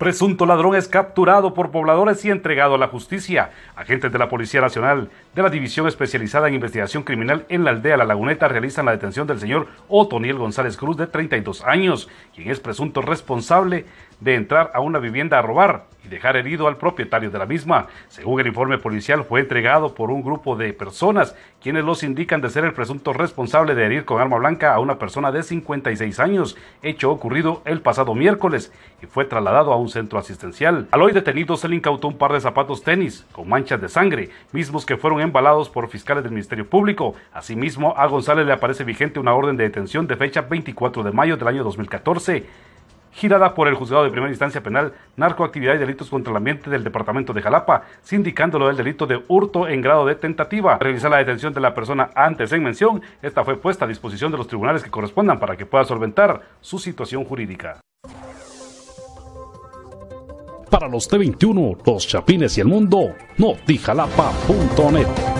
Presunto ladrón es capturado por pobladores y entregado a la justicia. Agentes de la Policía Nacional de la División Especializada en Investigación Criminal en la aldea La Laguneta realizan la detención del señor Otoniel González Cruz de 32 años, quien es presunto responsable de entrar a una vivienda a robar dejar herido al propietario de la misma. Según el informe policial, fue entregado por un grupo de personas, quienes los indican de ser el presunto responsable de herir con arma blanca a una persona de 56 años, hecho ocurrido el pasado miércoles, y fue trasladado a un centro asistencial. Al hoy detenido se le incautó un par de zapatos tenis con manchas de sangre, mismos que fueron embalados por fiscales del Ministerio Público. Asimismo, a González le aparece vigente una orden de detención de fecha 24 de mayo del año 2014 girada por el Juzgado de Primera Instancia Penal, Narcoactividad y Delitos contra el Ambiente del Departamento de Jalapa, sindicándolo del delito de hurto en grado de tentativa. Revisar la detención de la persona antes en mención, esta fue puesta a disposición de los tribunales que correspondan para que pueda solventar su situación jurídica. Para los T21, los Chapines y el Mundo, notijalapa.net.